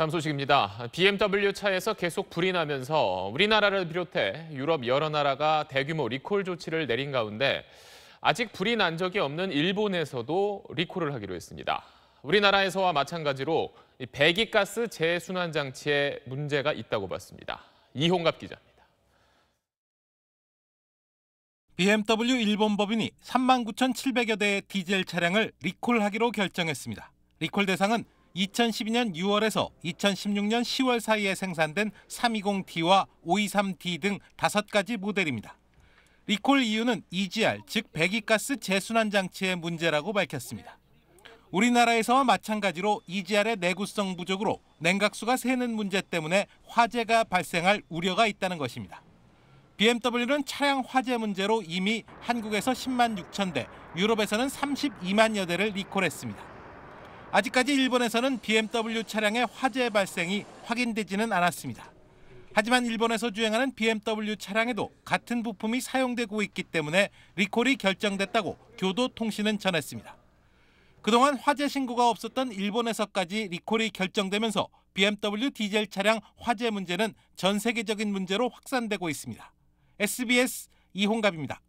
다음 소식입니다. BMW 차에서 계속 불이 나면서 우리나라를 비롯해 유럽 여러 나라가 대규모 리콜 조치를 내린 가운데 아직 불이 난 적이 없는 일본에서도 리콜을 하기로 했습니다. 우리나라에서와 마찬가지로 배기가스 재순환 장치에 문제가 있다고 봤습니다. 이홍갑 기자입니다. BMW 일본 법인이 39,700여 대의 디젤 차량을 리콜하기로 결정했습니다. 리콜 대상은 2012년 6월에서 2016년 10월 사이에 생산된 320D와 523D 등 5가지 모델입니다. 리콜 이유는 EGR, 즉 배기가스 재순환 장치의 문제라고 밝혔습니다. 우리나라에서와 마찬가지로 EGR의 내구성 부족으로 냉각수가 새는 문제 때문에 화재가 발생할 우려가 있다는 것입니다. BMW는 차량 화재 문제로 이미 한국에서 10만 6천 대, 유럽에서는 32만여 대를 리콜했습니다. 아직까지 일본에서는 BMW 차량의 화재 발생이 확인되지는 않았습니다. 하지만 일본에서 주행하는 BMW 차량에도 같은 부품이 사용되고 있기 때문에 리콜이 결정됐다고 교도통신은 전했습니다. 그동안 화재 신고가 없었던 일본에서까지 리콜이 결정되면서 BMW 디젤 차량 화재 문제는 전 세계적인 문제로 확산되고 있습니다. SBS 이홍갑입니다.